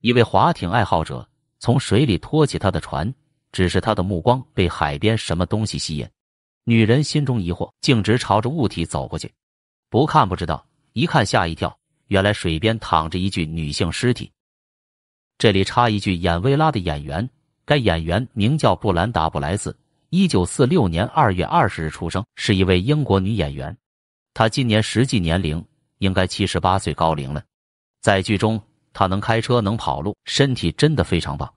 一位划艇爱好者从水里拖起他的船，只是他的目光被海边什么东西吸引。女人心中疑惑，径直朝着物体走过去。不看不知道，一看吓一跳。原来水边躺着一具女性尸体。这里插一句，《演薇拉》的演员，该演员名叫布兰达·布莱斯，一九四六年二月二十日出生，是一位英国女演员。她今年实际年龄应该七十八岁高龄了。在剧中。他能开车，能跑路，身体真的非常棒。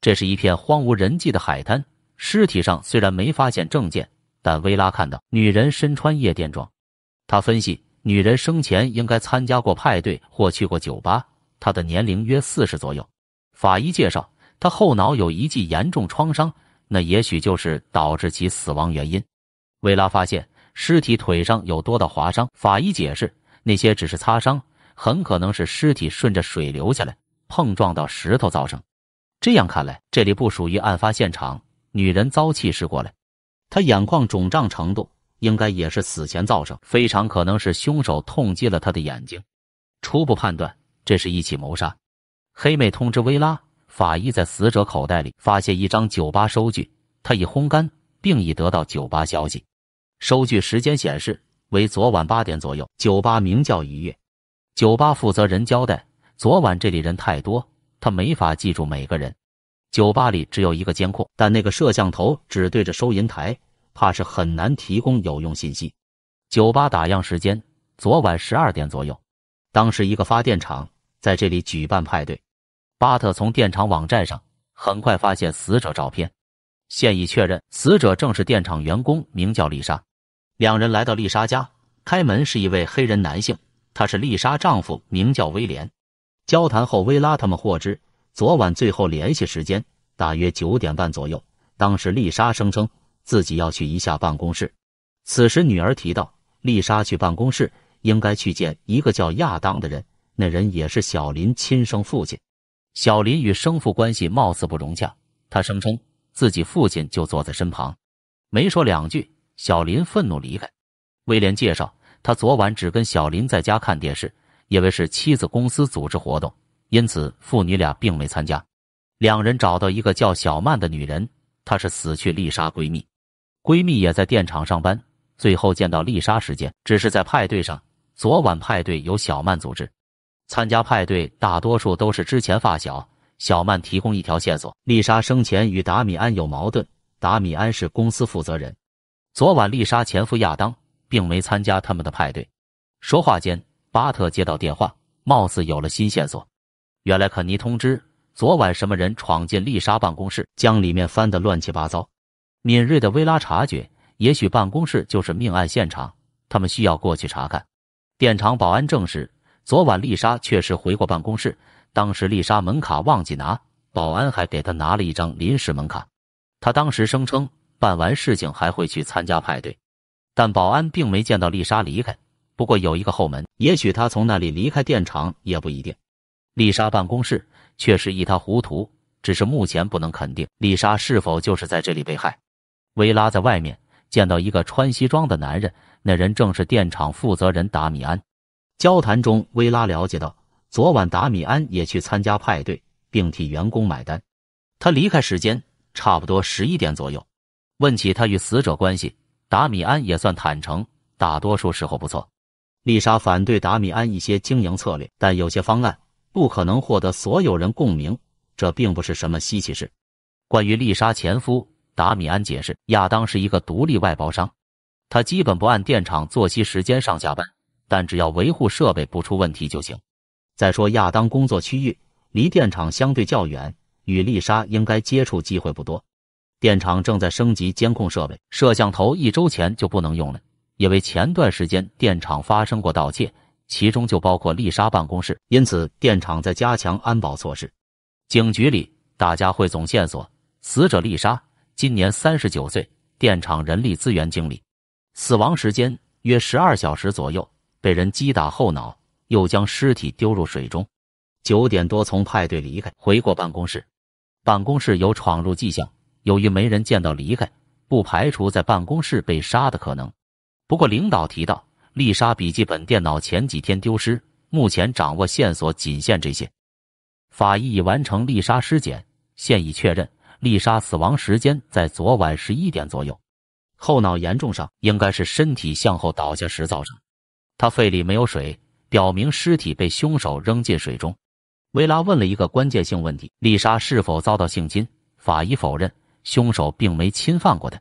这是一片荒无人迹的海滩，尸体上虽然没发现证件，但薇拉看到女人身穿夜店装。他分析，女人生前应该参加过派对或去过酒吧，她的年龄约四十左右。法医介绍，她后脑有一记严重创伤，那也许就是导致其死亡原因。薇拉发现尸体腿上有多道划伤，法医解释，那些只是擦伤。很可能是尸体顺着水流下来，碰撞到石头造成。这样看来，这里不属于案发现场。女人遭气尸过来，她眼眶肿胀程度应该也是死前造成，非常可能是凶手痛击了她的眼睛。初步判断，这是一起谋杀。黑妹通知薇拉，法医在死者口袋里发现一张酒吧收据，他已烘干，并已得到酒吧消息。收据时间显示为昨晚八点左右，酒吧名叫愉悦。酒吧负责人交代，昨晚这里人太多，他没法记住每个人。酒吧里只有一个监控，但那个摄像头只对着收银台，怕是很难提供有用信息。酒吧打烊时间昨晚十二点左右，当时一个发电厂在这里举办派对。巴特从电厂网站上很快发现死者照片，现已确认死者正是电厂员工，名叫丽莎。两人来到丽莎家，开门是一位黑人男性。她是丽莎丈夫，名叫威廉。交谈后，薇拉他们获知昨晚最后联系时间大约九点半左右。当时丽莎声称自己要去一下办公室。此时女儿提到，丽莎去办公室应该去见一个叫亚当的人，那人也是小林亲生父亲。小林与生父关系貌似不融洽，他声称自己父亲就坐在身旁。没说两句，小林愤怒离开。威廉介绍。他昨晚只跟小林在家看电视，因为是妻子公司组织活动，因此父女俩并没参加。两人找到一个叫小曼的女人，她是死去丽莎闺蜜，闺蜜也在电厂上班。最后见到丽莎时间，只是在派对上。昨晚派对由小曼组织，参加派对大多数都是之前发小。小曼提供一条线索：丽莎生前与达米安有矛盾，达米安是公司负责人。昨晚丽莎前夫亚当。并没参加他们的派对。说话间，巴特接到电话，貌似有了新线索。原来肯尼通知，昨晚什么人闯进丽莎办公室，将里面翻得乱七八糟。敏锐的薇拉察觉，也许办公室就是命案现场，他们需要过去查看。电厂保安证实，昨晚丽莎确实回过办公室，当时丽莎门卡忘记拿，保安还给她拿了一张临时门卡。她当时声称，办完事情还会去参加派对。但保安并没见到丽莎离开，不过有一个后门，也许她从那里离开电厂也不一定。丽莎办公室却是一塌糊涂，只是目前不能肯定丽莎是否就是在这里被害。薇拉在外面见到一个穿西装的男人，那人正是电厂负责人达米安。交谈中，薇拉了解到昨晚达米安也去参加派对，并替员工买单。他离开时间差不多十一点左右。问起他与死者关系。达米安也算坦诚，大多数时候不错。丽莎反对达米安一些经营策略，但有些方案不可能获得所有人共鸣，这并不是什么稀奇事。关于丽莎前夫，达米安解释，亚当是一个独立外包商，他基本不按电厂作息时间上下班，但只要维护设备不出问题就行。再说亚当工作区域离电厂相对较远，与丽莎应该接触机会不多。电厂正在升级监控设备，摄像头一周前就不能用了，因为前段时间电厂发生过盗窃，其中就包括丽莎办公室，因此电厂在加强安保措施。警局里，大家汇总线索：死者丽莎今年三十九岁，电厂人力资源经理，死亡时间约十二小时左右，被人击打后脑，又将尸体丢入水中。九点多从派对离开，回过办公室，办公室有闯入迹象。由于没人见到离开，不排除在办公室被杀的可能。不过领导提到，丽莎笔记本电脑前几天丢失，目前掌握线索仅限这些。法医已完成丽莎尸检，现已确认丽莎死亡时间在昨晚十一点左右，后脑严重伤，应该是身体向后倒下时造成。她肺里没有水，表明尸体被凶手扔进水中。维拉问了一个关键性问题：丽莎是否遭到性侵？法医否认。凶手并没侵犯过他，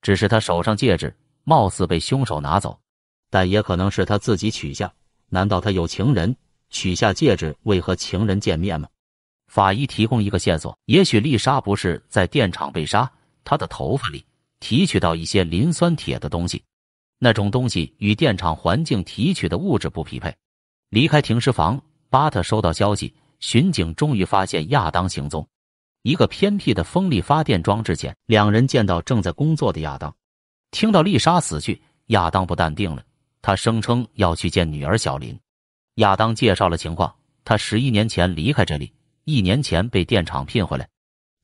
只是他手上戒指貌似被凶手拿走，但也可能是他自己取下。难道他有情人取下戒指，为和情人见面吗？法医提供一个线索，也许丽莎不是在电厂被杀，她的头发里提取到一些磷酸铁的东西，那种东西与电厂环境提取的物质不匹配。离开停尸房，巴特收到消息，巡警终于发现亚当行踪。一个偏僻的风力发电装置前，两人见到正在工作的亚当，听到丽莎死去，亚当不淡定了。他声称要去见女儿小林。亚当介绍了情况：他十一年前离开这里，一年前被电厂聘回来。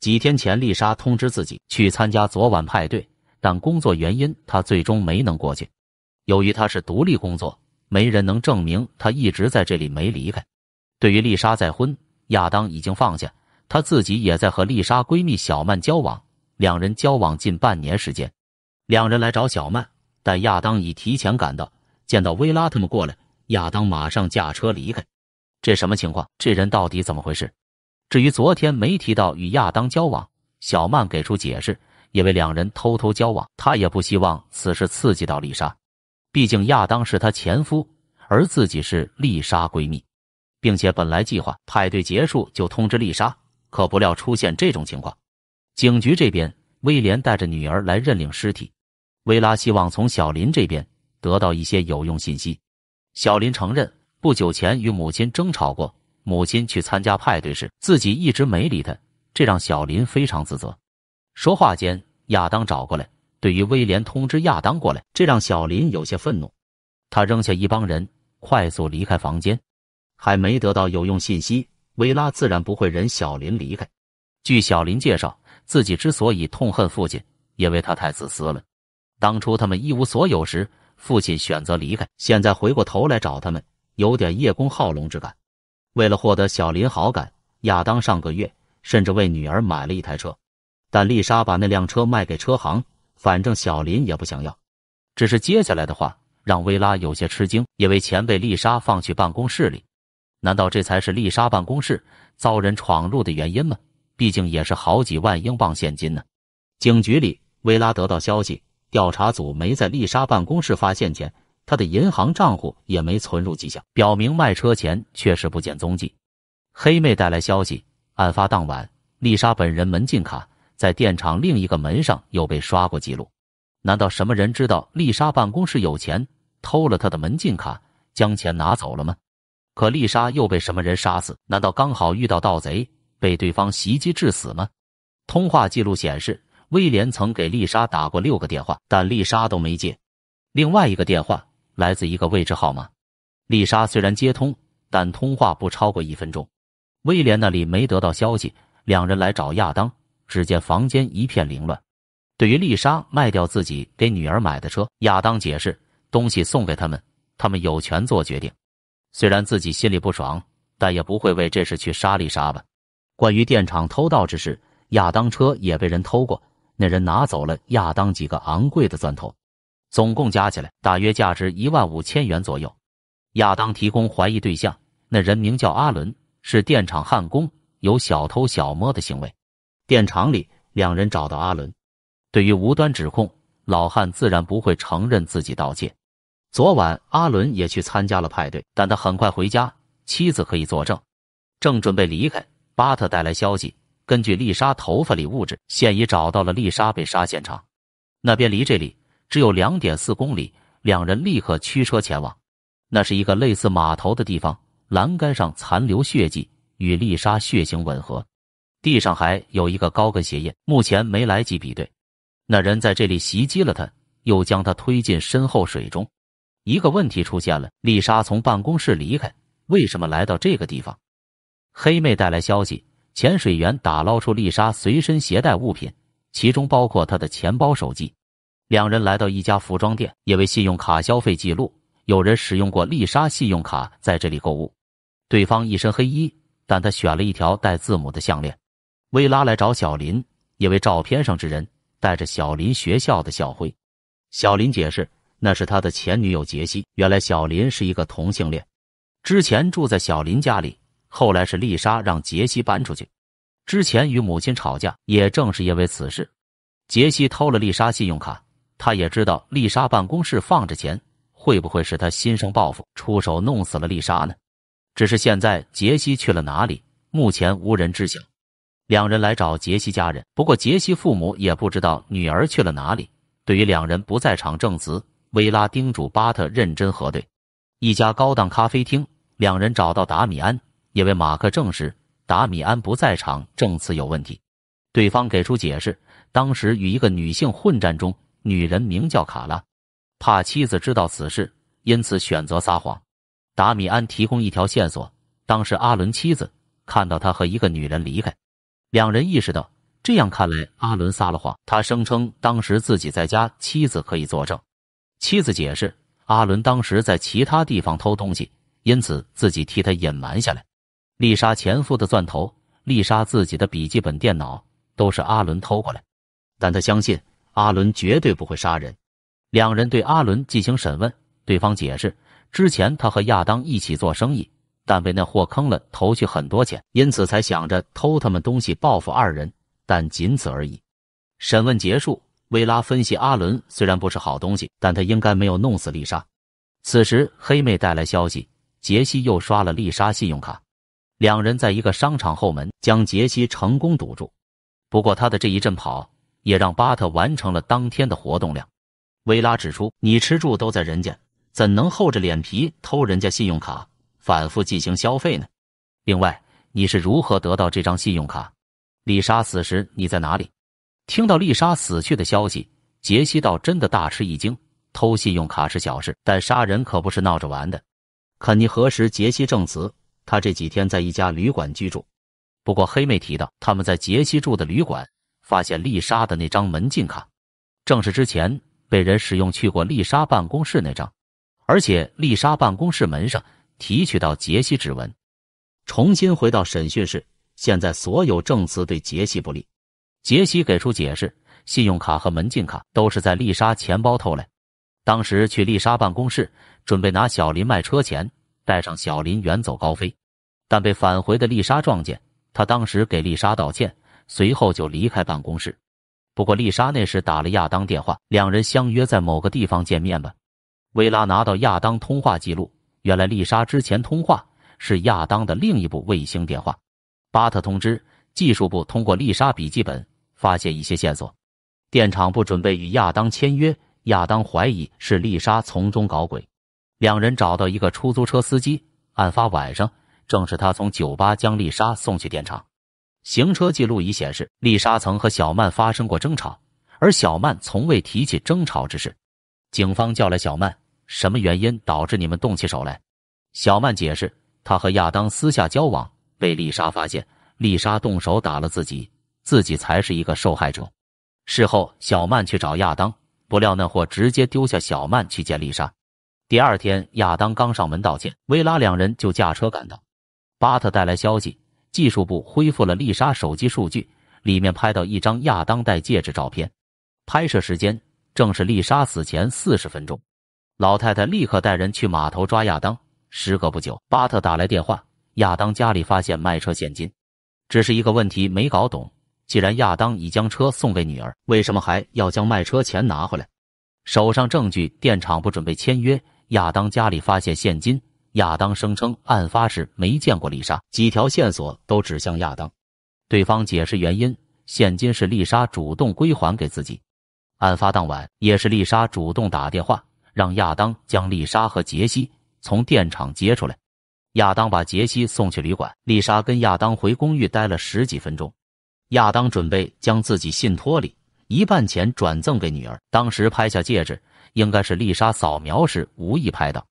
几天前，丽莎通知自己去参加昨晚派对，但工作原因，他最终没能过去。由于他是独立工作，没人能证明他一直在这里没离开。对于丽莎再婚，亚当已经放下。她自己也在和丽莎闺蜜小曼交往，两人交往近半年时间。两人来找小曼，但亚当已提前赶到，见到薇拉他们过来，亚当马上驾车离开。这什么情况？这人到底怎么回事？至于昨天没提到与亚当交往，小曼给出解释，因为两人偷偷交往，她也不希望此事刺激到丽莎，毕竟亚当是她前夫，而自己是丽莎闺蜜，并且本来计划派对结束就通知丽莎。可不料出现这种情况，警局这边，威廉带着女儿来认领尸体。薇拉希望从小林这边得到一些有用信息。小林承认不久前与母亲争吵过，母亲去参加派对时，自己一直没理他，这让小林非常自责。说话间，亚当找过来，对于威廉通知亚当过来，这让小林有些愤怒。他扔下一帮人，快速离开房间。还没得到有用信息。薇拉自然不会忍小林离开。据小林介绍，自己之所以痛恨父亲，因为他太自私了。当初他们一无所有时，父亲选择离开，现在回过头来找他们，有点叶公好龙之感。为了获得小林好感，亚当上个月甚至为女儿买了一台车，但丽莎把那辆车卖给车行，反正小林也不想要。只是接下来的话让薇拉有些吃惊，因为钱被丽莎放去办公室里。难道这才是丽莎办公室遭人闯入的原因吗？毕竟也是好几万英镑现金呢。警局里，薇拉得到消息，调查组没在丽莎办公室发现钱，她的银行账户也没存入迹象，表明卖车钱确实不见踪迹。黑妹带来消息，案发当晚，丽莎本人门禁卡在电厂另一个门上又被刷过记录。难道什么人知道丽莎办公室有钱，偷了她的门禁卡，将钱拿走了吗？可丽莎又被什么人杀死？难道刚好遇到盗贼，被对方袭击致死吗？通话记录显示，威廉曾给丽莎打过六个电话，但丽莎都没接。另外一个电话来自一个未知号码，丽莎虽然接通，但通话不超过一分钟。威廉那里没得到消息，两人来找亚当，只见房间一片凌乱。对于丽莎卖掉自己给女儿买的车，亚当解释：东西送给他们，他们有权做决定。虽然自己心里不爽，但也不会为这事去杀丽莎吧。关于电厂偷盗之事，亚当车也被人偷过，那人拿走了亚当几个昂贵的钻头，总共加起来大约价值一万五千元左右。亚当提供怀疑对象，那人名叫阿伦，是电厂焊工，有小偷小摸的行为。电厂里两人找到阿伦，对于无端指控，老汉自然不会承认自己盗窃。昨晚阿伦也去参加了派对，但他很快回家，妻子可以作证。正准备离开，巴特带来消息：根据丽莎头发里物质，现已找到了丽莎被杀现场。那边离这里只有两点四公里，两人立刻驱车前往。那是一个类似码头的地方，栏杆上残留血迹与丽莎血型吻合，地上还有一个高跟鞋印，目前没来及比对。那人在这里袭击了他，又将他推进身后水中。一个问题出现了。丽莎从办公室离开，为什么来到这个地方？黑妹带来消息，潜水员打捞出丽莎随身携带物品，其中包括她的钱包、手机。两人来到一家服装店，也为信用卡消费记录，有人使用过丽莎信用卡在这里购物。对方一身黑衣，但他选了一条带字母的项链。薇拉来找小林，因为照片上之人带着小林学校的校徽。小林解释。那是他的前女友杰西。原来小林是一个同性恋，之前住在小林家里，后来是丽莎让杰西搬出去。之前与母亲吵架，也正是因为此事，杰西偷了丽莎信用卡。他也知道丽莎办公室放着钱，会不会是他心生报复，出手弄死了丽莎呢？只是现在杰西去了哪里，目前无人知晓。两人来找杰西家人，不过杰西父母也不知道女儿去了哪里。对于两人不在场证词。薇拉叮嘱巴特认真核对。一家高档咖啡厅，两人找到达米安，也为马克证实达米安不在场证词有问题。对方给出解释：当时与一个女性混战中，女人名叫卡拉，怕妻子知道此事，因此选择撒谎。达米安提供一条线索：当时阿伦妻子看到他和一个女人离开。两人意识到，这样看来，阿伦撒了谎。他声称当时自己在家，妻子可以作证。妻子解释，阿伦当时在其他地方偷东西，因此自己替他隐瞒下来。丽莎前夫的钻头、丽莎自己的笔记本电脑都是阿伦偷过来，但他相信阿伦绝对不会杀人。两人对阿伦进行审问，对方解释，之前他和亚当一起做生意，但被那货坑了，投去很多钱，因此才想着偷他们东西报复二人，但仅此而已。审问结束。薇拉分析，阿伦虽然不是好东西，但他应该没有弄死丽莎。此时，黑妹带来消息，杰西又刷了丽莎信用卡。两人在一个商场后门将杰西成功堵住。不过，他的这一阵跑也让巴特完成了当天的活动量。薇拉指出：“你吃住都在人家，怎能厚着脸皮偷人家信用卡，反复进行消费呢？另外，你是如何得到这张信用卡？丽莎此时，你在哪里？”听到丽莎死去的消息，杰西倒真的大吃一惊。偷信用卡是小事，但杀人可不是闹着玩的。肯尼核实杰西证词，他这几天在一家旅馆居住。不过黑妹提到，他们在杰西住的旅馆发现丽莎的那张门禁卡，正是之前被人使用去过丽莎办公室那张，而且丽莎办公室门上提取到杰西指纹。重新回到审讯室，现在所有证词对杰西不利。杰西给出解释：信用卡和门禁卡都是在丽莎钱包偷来。当时去丽莎办公室，准备拿小林卖车钱，带上小林远走高飞，但被返回的丽莎撞见。他当时给丽莎道歉，随后就离开办公室。不过丽莎那时打了亚当电话，两人相约在某个地方见面吧。薇拉拿到亚当通话记录，原来丽莎之前通话是亚当的另一部卫星电话。巴特通知技术部，通过丽莎笔记本。发现一些线索，电厂不准备与亚当签约。亚当怀疑是丽莎从中搞鬼。两人找到一个出租车司机，案发晚上正是他从酒吧将丽莎送去电厂。行车记录仪显示，丽莎曾和小曼发生过争吵，而小曼从未提起争吵之事。警方叫来小曼，什么原因导致你们动起手来？小曼解释，她和亚当私下交往，被丽莎发现，丽莎动手打了自己。自己才是一个受害者。事后，小曼去找亚当，不料那货直接丢下小曼去见丽莎。第二天，亚当刚上门道歉，薇拉两人就驾车赶到。巴特带来消息，技术部恢复了丽莎手机数据，里面拍到一张亚当戴戒指照片，拍摄时间正是丽莎死前四十分钟。老太太立刻带人去码头抓亚当。时隔不久，巴特打来电话，亚当家里发现卖车现金，只是一个问题没搞懂。既然亚当已将车送给女儿，为什么还要将卖车钱拿回来？手上证据，电厂不准备签约。亚当家里发现现金。亚当声称案发时没见过丽莎。几条线索都指向亚当。对方解释原因：现金是丽莎主动归还给自己。案发当晚也是丽莎主动打电话让亚当将丽莎和杰西从电厂接出来。亚当把杰西送去旅馆，丽莎跟亚当回公寓待了十几分钟。亚当准备将自己信托里一半钱转赠给女儿。当时拍下戒指，应该是丽莎扫描时无意拍到。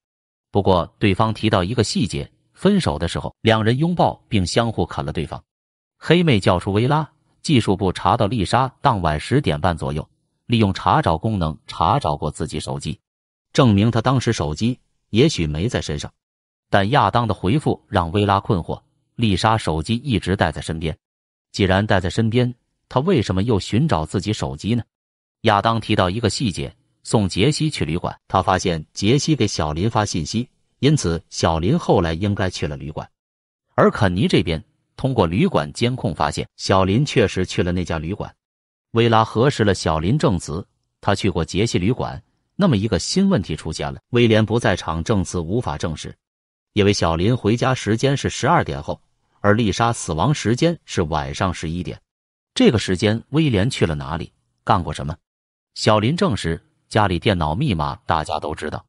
不过对方提到一个细节：分手的时候，两人拥抱并相互啃了对方。黑妹叫出薇拉，技术部查到丽莎当晚十点半左右利用查找功能查找过自己手机，证明她当时手机也许没在身上。但亚当的回复让薇拉困惑：丽莎手机一直带在身边。既然带在身边，他为什么又寻找自己手机呢？亚当提到一个细节，送杰西去旅馆，他发现杰西给小林发信息，因此小林后来应该去了旅馆。而肯尼这边通过旅馆监控发现，小林确实去了那家旅馆。薇拉核实了小林证词，他去过杰西旅馆。那么一个新问题出现了，威廉不在场证词无法证实，因为小林回家时间是十二点后。而丽莎死亡时间是晚上十一点，这个时间威廉去了哪里，干过什么？小林证实，家里电脑密码大家都知道。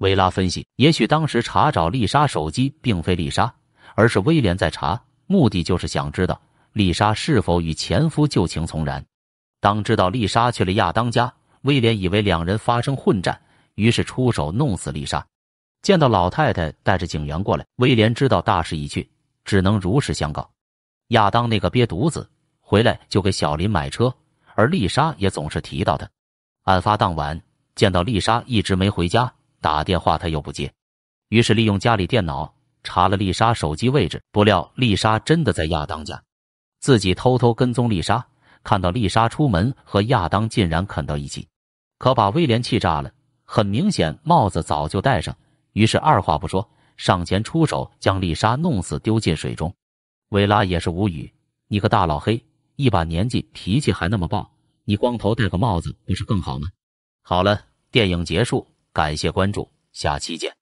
维拉分析，也许当时查找丽莎手机并非丽莎，而是威廉在查，目的就是想知道丽莎是否与前夫旧情重燃。当知道丽莎去了亚当家，威廉以为两人发生混战，于是出手弄死丽莎。见到老太太带着警员过来，威廉知道大势已去。只能如实相告。亚当那个瘪犊子回来就给小林买车，而丽莎也总是提到他。案发当晚，见到丽莎一直没回家，打电话他又不接，于是利用家里电脑查了丽莎手机位置，不料丽莎真的在亚当家，自己偷偷跟踪丽莎，看到丽莎出门和亚当竟然啃到一起，可把威廉气炸了。很明显帽子早就戴上，于是二话不说。上前出手，将丽莎弄死，丢进水中。维拉也是无语，你个大老黑，一把年纪，脾气还那么暴，你光头戴个帽子不是更好吗？好了，电影结束，感谢关注，下期见。